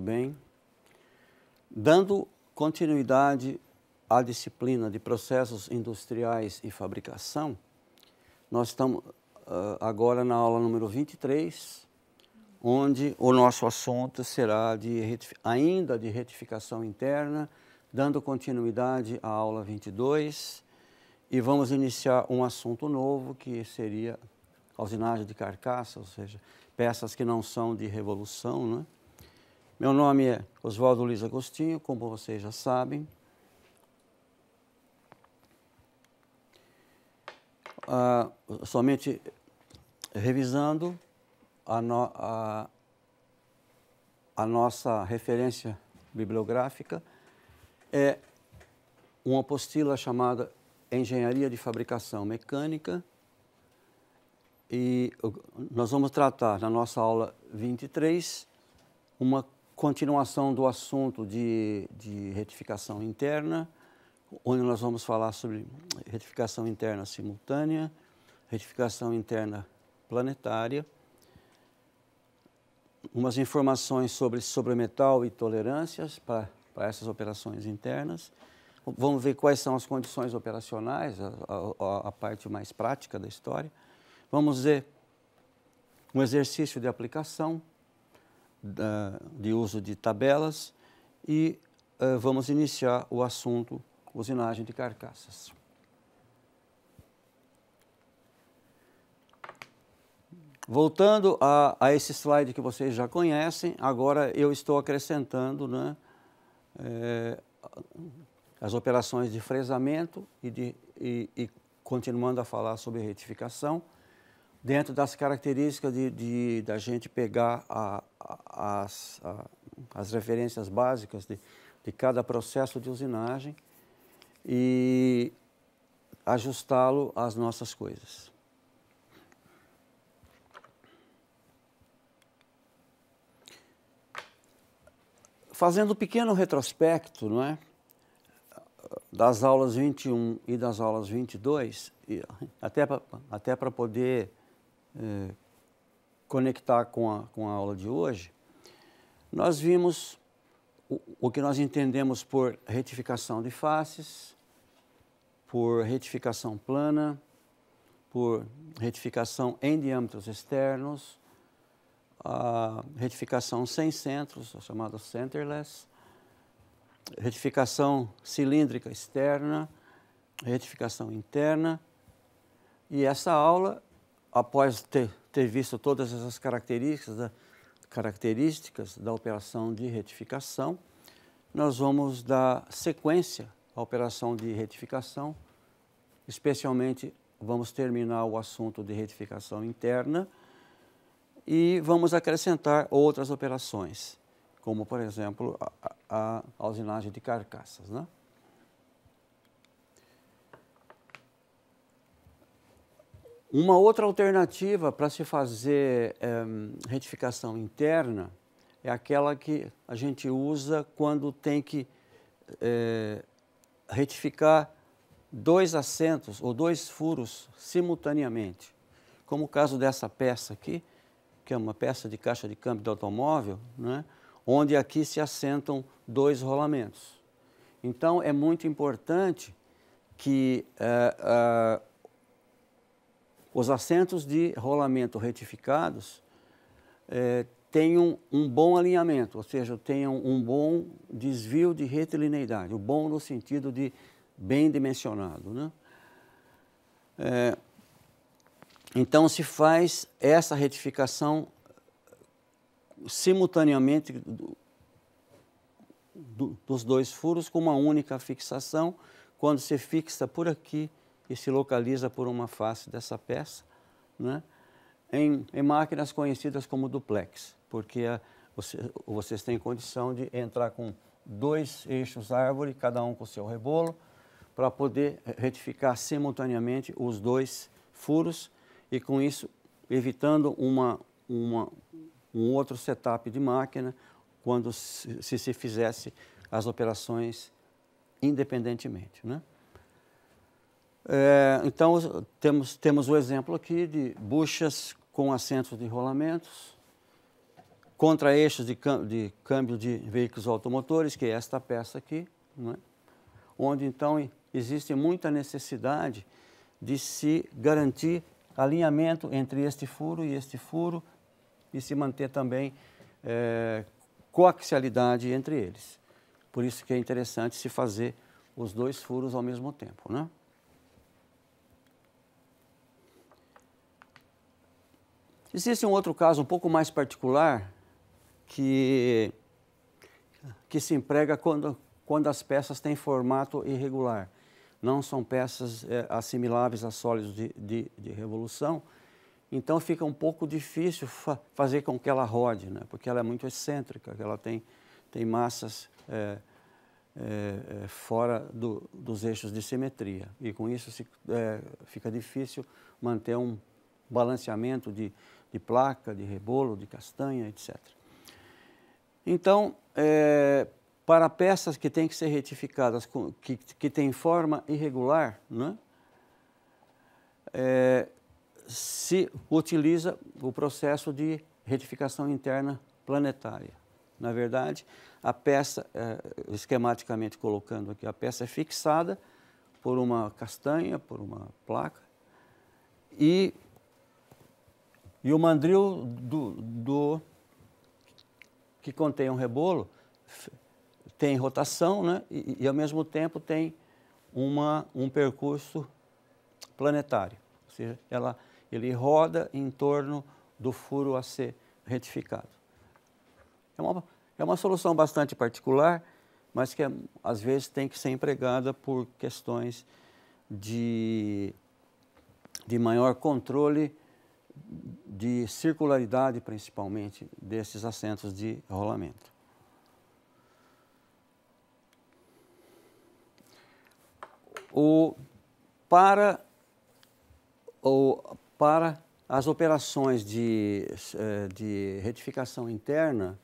tudo bem? Dando continuidade à disciplina de processos industriais e fabricação, nós estamos ah, agora na aula número 23, onde o nosso assunto será de, ainda de retificação interna, dando continuidade à aula 22, e vamos iniciar um assunto novo que seria a usinagem de carcaça, ou seja, peças que não são de revolução, né? Meu nome é Oswaldo Luiz Agostinho, como vocês já sabem. Ah, somente revisando a, no, a, a nossa referência bibliográfica, é uma apostila chamada Engenharia de Fabricação Mecânica. E nós vamos tratar na nossa aula 23 uma continuação do assunto de, de retificação interna, onde nós vamos falar sobre retificação interna simultânea, retificação interna planetária, umas informações sobre sobremetal e tolerâncias para, essas operações internas. Vamos ver quais são as condições operacionais, a, a, a parte mais prática da história. Vamos ver um exercício de aplicação da, de uso de tabelas e uh, vamos iniciar o assunto usinagem de carcaças. Voltando a, a, esse slide que vocês já conhecem, agora eu estou acrescentando né, é, as operações de fresamento e, de, e, e, continuando a falar sobre retificação, dentro das características de, de da gente pegar a, as, as referências básicas de, de cada processo de usinagem e ajustá-lo às nossas coisas. Fazendo um pequeno retrospecto não é? das aulas 21 e das aulas 22, até para até poder. Eh, conectar com a, com a aula de hoje, nós vimos o, o que nós entendemos por retificação de faces, por retificação plana, por retificação em diâmetros externos, a retificação sem centros, a chamada centerless, retificação cilíndrica externa, retificação interna. E essa aula após ter, ter visto todas essas características da, né, características da operação de retificação, nós vamos dar sequência à operação de retificação, especialmente vamos terminar o assunto de retificação interna e vamos acrescentar outras operações, como, por exemplo, a, a, a usinagem de carcaças. Né? Uma outra alternativa para se fazer é, retificação interna é aquela que a gente usa quando tem que é, retificar dois assentos ou dois furos simultaneamente, como o caso dessa peça aqui, que é uma peça de caixa de câmbio do automóvel, né? onde aqui se assentam dois rolamentos. Então, é muito importante que uh, os assentos de rolamento retificados eh, tenham um bom alinhamento, ou seja, tenham um bom desvio de retilineidade, o bom no sentido de bem dimensionado. Né? É, então, se faz essa retificação simultaneamente do, do, dos dois furos com uma única fixação, quando se fixa por aqui que se localiza por uma face dessa peça, né? em, em máquinas conhecidas como duplex, porque a, eh, você, vocês têm condição de entrar com dois eixos árvore, cada um com seu rebolo, para poder retificar simultaneamente os dois furos e com isso evitando uma, uma, um outro setup de máquina quando se, se fizesse as operações independentemente. Né? É, então, temos, temos o exemplo aqui de buchas com assentos de enrolamentos, contra-eixos de, de, câmbio de veículos automotores, que é esta peça aqui, né? onde então existe muita necessidade de se garantir alinhamento entre este furo e este furo e se manter também é, coaxialidade entre eles. Por isso que é interessante se fazer os dois furos ao mesmo tempo, né? Existe um outro caso um pouco mais particular que, que se emprega quando, quando as peças têm formato irregular. Não são peças é, assimiláveis a sólidos de, de, de, revolução, então fica um pouco difícil fa fazer com que ela rode, né? porque ela é muito excêntrica, ela tem, tem massas é, é, é fora do, dos eixos de simetria. E com isso se, é, fica difícil manter um balanceamento de, de placa, de rebolo, de castanha, etc. Então, é, para peças que têm que ser retificadas, que, que têm forma irregular, né, é, se utiliza o processo de retificação interna planetária. Na verdade, a peça, é, esquematicamente colocando aqui, a peça é fixada por uma castanha, por uma placa, e e o mandril do, do que contém um rebolo tem rotação né? e, e, ao mesmo tempo, tem uma, um percurso planetário. Ou seja, ela, ele roda em torno do furo a ser retificado. É uma, é uma solução bastante particular, mas que é, às vezes tem que ser empregada por questões de, de maior controle de circularidade, principalmente, desses assentos de rolamento. O, para, o, para as operações de, eh, de retificação interna,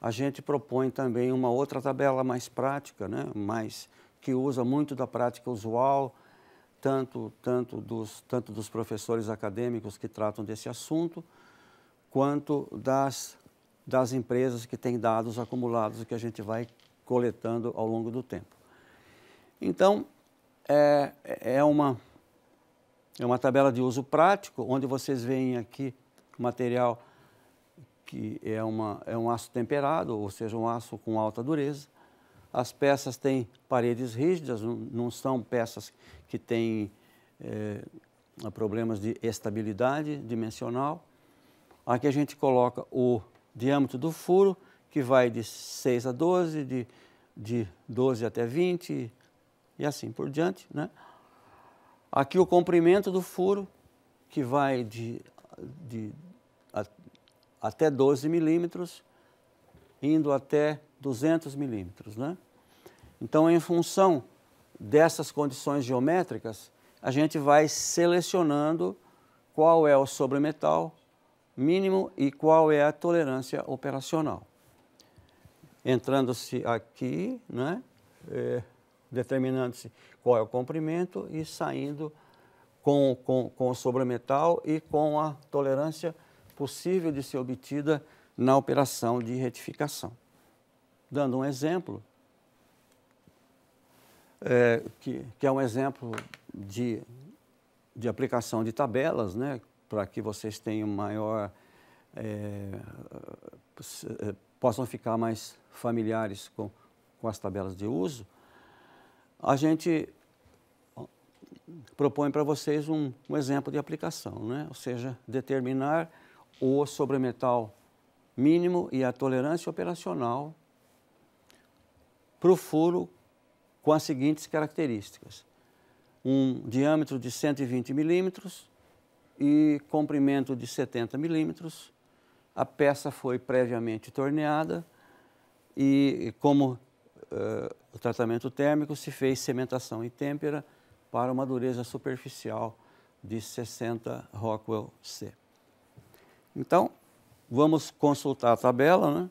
a gente propõe também uma outra tabela mais prática, né? mais, que usa muito da prática usual, tanto, tanto, dos, tanto dos professores acadêmicos que tratam desse assunto, quanto das, das empresas que têm dados acumulados que a gente vai coletando ao longo do tempo. Então, é, é, uma, é uma tabela de uso prático, onde vocês veem aqui material que é, uma, é um aço temperado, ou seja, um aço com alta dureza. As peças têm paredes rígidas, não são peças que têm é, problemas de estabilidade dimensional. Aqui a gente coloca o diâmetro do furo, que vai de 6 a 12, de, de 12 até 20 e assim por diante. Né? Aqui o comprimento do furo, que vai de, de a, até 12 milímetros, indo até 200 milímetros. Né? Então, em função dessas condições geométricas, a gente vai selecionando qual é o sobremetal mínimo e qual é a tolerância operacional. Entrando-se aqui, né, é, determinando-se qual é o comprimento e saindo com, com, com o sobremetal e com a tolerância possível de ser obtida na operação de retificação dando um exemplo, é, que, que, é um exemplo de, de aplicação de tabelas, né, para que vocês tenham maior. É, é possam ficar mais familiares com, com as tabelas de uso, a gente propõe para vocês um, um, exemplo de aplicação, né? ou seja, determinar o sobremetal mínimo e a tolerância operacional para o furo com as seguintes características. Um diâmetro de 120 milímetros e comprimento de 70 milímetros. A peça foi previamente torneada e, como uh, o tratamento térmico, se fez cimentação e têmpera para uma dureza superficial de 60 Rockwell C. Então, vamos consultar a tabela, né?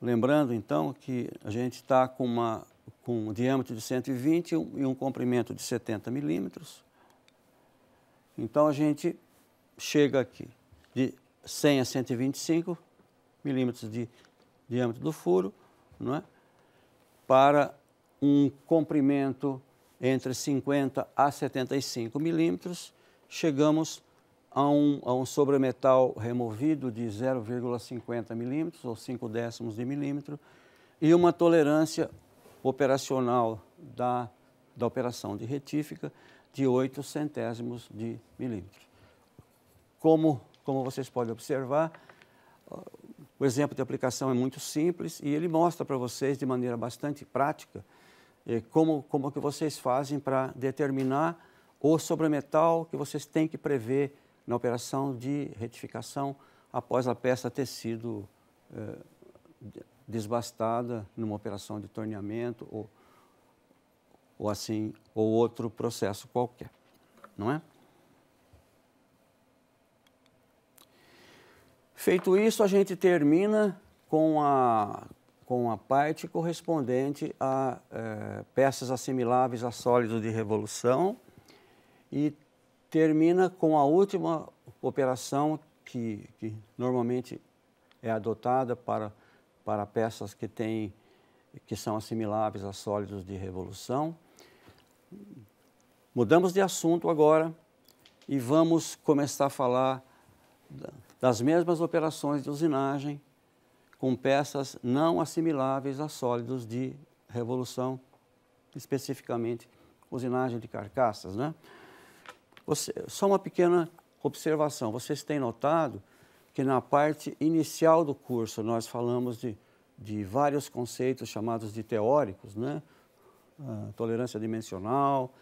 Lembrando, então, que a gente está com, uma, com um diâmetro de 120 e um comprimento de 70 milímetros. Então, a gente chega aqui de 100 a 125 milímetros de diâmetro do furo, não é? para um comprimento entre 50 a 75 milímetros, chegamos a um, a um sobremetal removido de 0,50 milímetros ou 5 décimos de milímetro e uma tolerância operacional da, da operação de retífica de 8 centésimos de milímetro. Como, como vocês podem observar, o exemplo de aplicação é muito simples e ele mostra para vocês de maneira bastante prática eh, como, como que vocês fazem para determinar o sobremetal que vocês têm que prever na operação de retificação após a peça ter sido eh, desbastada numa operação de torneamento ou, ou assim ou outro processo qualquer, não é? Feito isso, a gente termina com a, com a parte correspondente a eh, peças assimiláveis a sólidos de revolução e termina com a última operação que, que normalmente é adotada para, para peças que, tem, que são assimiláveis a sólidos de revolução. Mudamos de assunto agora e vamos começar a falar das mesmas operações de usinagem com peças não assimiláveis a sólidos de revolução, especificamente usinagem de carcaças, né? Você, só uma pequena observação. Vocês têm notado que na parte inicial do curso nós falamos de, de vários conceitos chamados de teóricos, né? Ah, tolerância dimensional,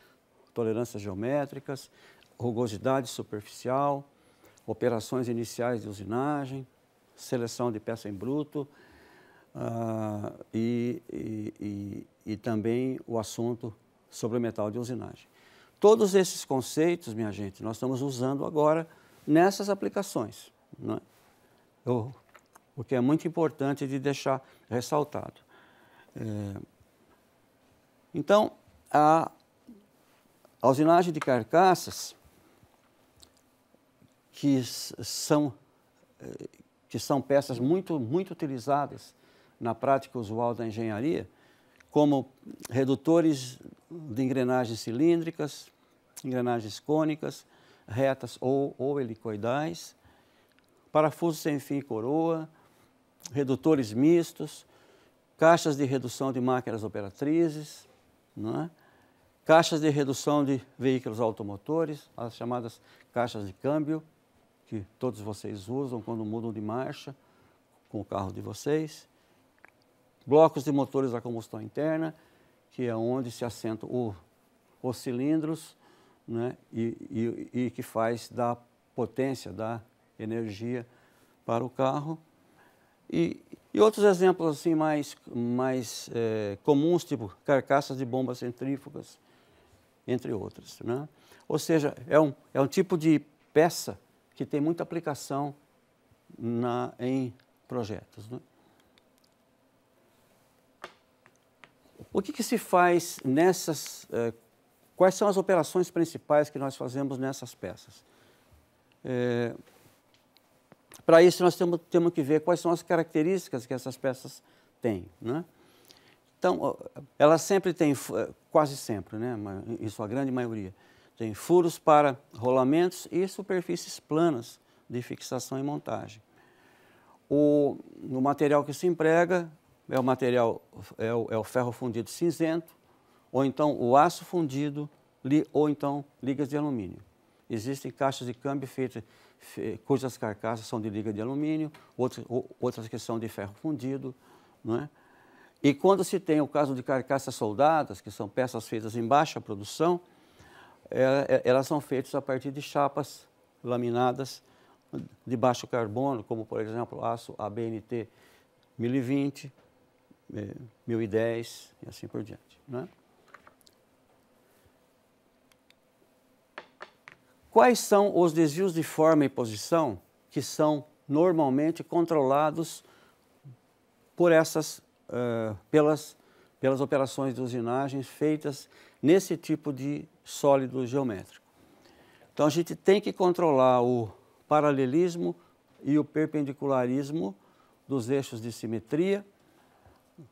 tolerâncias geométricas, rugosidade superficial, operações iniciais de usinagem, seleção de peça em bruto ah, e, e, e, e também o assunto sobre o metal de usinagem. Todos esses conceitos, minha gente, nós estamos usando agora nessas aplicações, é? o que é muito importante de deixar ressaltado. É, então, a, a usinagem de carcaças, que são, é, que são peças muito, muito utilizadas na prática usual da engenharia, como redutores de engrenagens cilíndricas, engrenagens cônicas, retas ou, ou helicoidais, parafusos sem fim e coroa, redutores mistos, caixas de redução de máquinas operatrizes, né? caixas de redução de veículos automotores, as chamadas caixas de câmbio, que todos vocês usam quando mudam de marcha com o carro de vocês, blocos de motores a combustão interna, que é onde se assentam o, os cilindros né, e, e, e, que faz da potência, da energia para o carro. E, e outros exemplos assim mais, mais é, comuns, tipo carcaças de bombas centrífugas, entre outras. Né? Ou seja, é um, é um tipo de peça que tem muita aplicação na, em projetos. Né? O que, que se faz nessas. Eh, quais são as operações principais que nós fazemos nessas peças? Eh, para isso, nós temos, temos que ver quais são as características que essas peças têm. Né? Então, elas sempre têm, eh, quase sempre, né, em sua grande maioria, tem furos para rolamentos e superfícies planas de fixação e montagem. O, no material que se emprega é o material, é o, é o ferro fundido cinzento, ou então o aço fundido, li, ou então ligas de alumínio. Existem caixas de câmbio feitas, cujas carcaças são de liga de alumínio, outras, outras que são de ferro fundido, não é? E quando se tem o caso de carcaças soldadas, que são peças feitas em baixa produção, é, é, elas são feitas a partir de chapas laminadas de baixo carbono, como por exemplo aço ABNT 1020, 1010 é, e assim por diante. Né? Quais são os desvios de forma e posição que são normalmente controlados por essas, uh, pelas, pelas operações de usinagem feitas nesse tipo de sólido geométrico? Então, a gente tem que controlar o paralelismo e o perpendicularismo dos eixos de simetria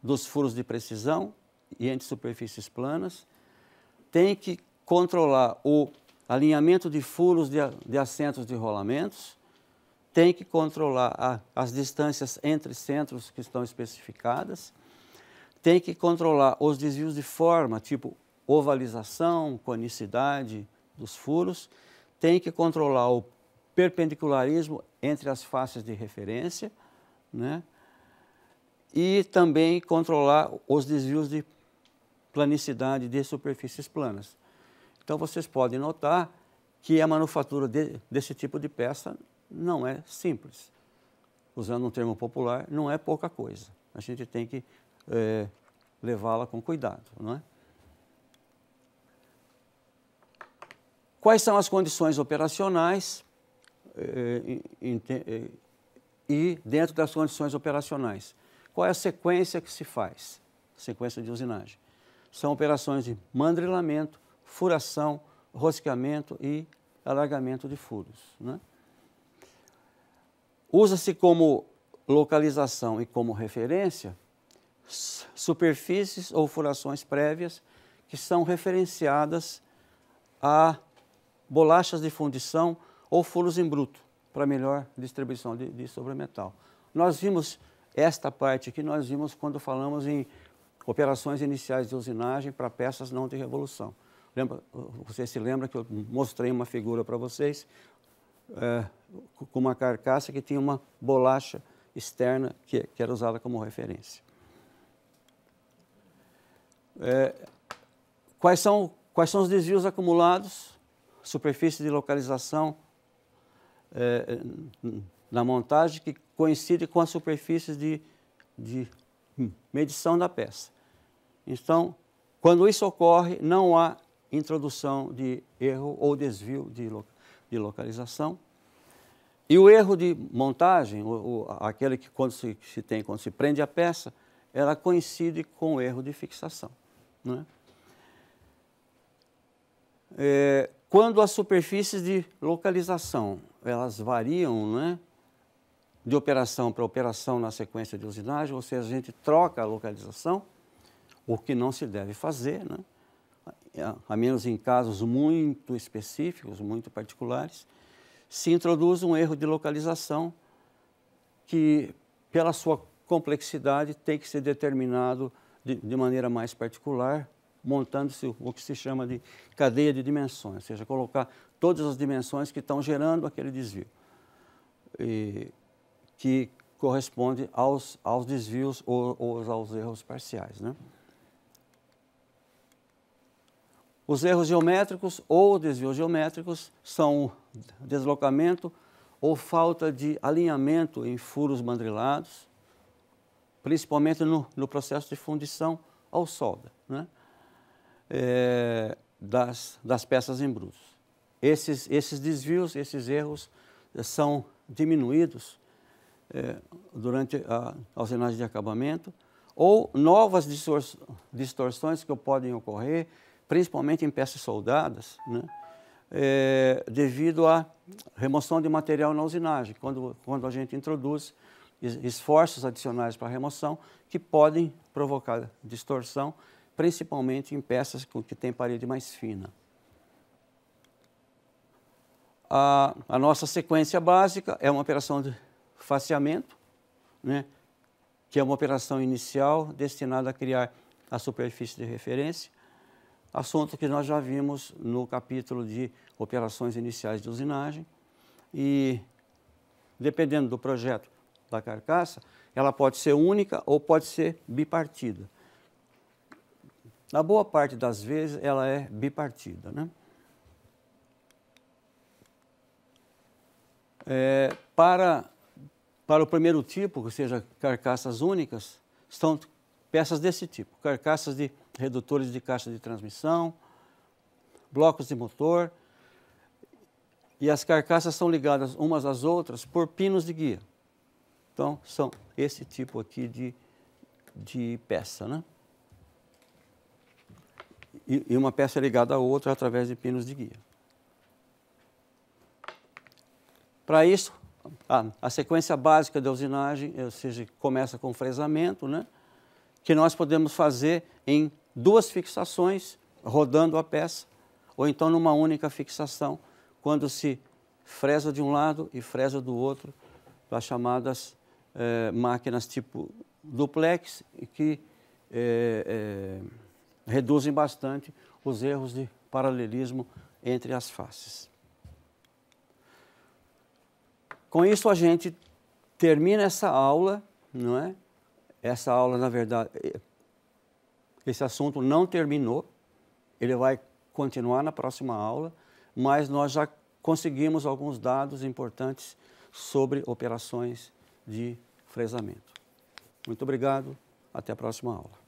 dos furos de precisão e entre superfícies planas, tem que controlar o alinhamento de furos de, de assentos de rolamentos, tem que controlar a, as distâncias entre centros que estão especificadas, tem que controlar os desvios de forma, tipo ovalização, conicidade dos furos, tem que controlar o perpendicularismo entre as faces de referência, né? e também controlar os desvios de planicidade de superfícies planas. Então vocês podem notar que a manufatura de, desse tipo de peça não é simples. Usando um termo popular, não é pouca coisa. A gente tem que é, levá-la com cuidado, não é? Quais são as condições operacionais é, e dentro das condições operacionais? Qual é a sequência que se faz? Sequência de usinagem. São operações de mandrilamento, furação, rosqueamento e alargamento de furos. Né? Usa-se como localização e como referência superfícies ou furações prévias que são referenciadas a bolachas de fundição ou furos em bruto para melhor distribuição de, de sobremetal. Nós vimos esta parte aqui nós vimos quando falamos em operações iniciais de usinagem para peças não de revolução. Lembra, você se lembra que eu mostrei uma figura para vocês é, com uma carcaça que tinha uma bolacha externa que, que era usada como referência. É, quais, são, quais são os desvios acumulados? Superfície de localização é, na montagem que coincide com as superfícies de, de hum, medição da peça. Então, quando isso ocorre, não há introdução de erro ou desvio de, de localização. E o erro de montagem, o, o, aquele que quando se, se, tem quando se prende a peça, ela coincide com o erro de fixação. Né? É, quando as superfícies de localização elas variam, né? de operação para operação na sequência de usinagem, ou seja, a gente troca a localização, o que não se deve fazer, né? a menos em casos muito específicos, muito particulares, se introduz um erro de localização que, pela sua complexidade, tem que ser determinado de, de maneira mais particular, montando-se o que se chama de cadeia de dimensões, ou seja, colocar todas as dimensões que estão gerando aquele desvio. E que corresponde aos, aos desvios ou, ou aos erros parciais. Né? Os erros geométricos ou desvios geométricos são deslocamento ou falta de alinhamento em furos mandrilados, principalmente no, no processo de fundição ao solda né? é, das, das peças em bruto. Esses, esses desvios, esses erros são diminuídos é, durante a, a usinagem de acabamento, ou novas distorções que podem ocorrer, principalmente em peças soldadas, né? é, devido à remoção de material na usinagem, quando, quando a gente introduz esforços adicionais para remoção que podem provocar distorção, principalmente em peças que têm parede mais fina. A, a nossa sequência básica é uma operação de faceamento, né, que é uma operação inicial destinada a criar a superfície de referência, assunto que nós já vimos no capítulo de operações iniciais de usinagem. E, dependendo do projeto da carcaça, ela pode ser única ou pode ser bipartida. Na boa parte das vezes, ela é bipartida. Né? É, para para o primeiro tipo, ou seja, carcaças únicas, estão peças desse tipo, carcaças de redutores de caixa de transmissão, blocos de motor, e as carcaças são ligadas umas às outras por pinos de guia. Então, são esse tipo aqui de, de peça, né? E, e uma peça é ligada à outra através de pinos de guia. Para isso, a, a, sequência básica da usinagem, ou seja, começa com fresamento, né? que nós podemos fazer em duas fixações, rodando a peça, ou então numa única fixação, quando se fresa de um lado e fresa do outro, das chamadas eh, máquinas tipo duplex, que eh, eh, reduzem bastante os erros de paralelismo entre as faces. Com isso, a gente termina essa aula, não é? Essa aula, na verdade, eh, esse assunto não terminou, ele vai continuar na próxima aula, mas nós já conseguimos alguns dados importantes sobre operações de fresamento. Muito obrigado, até a próxima aula.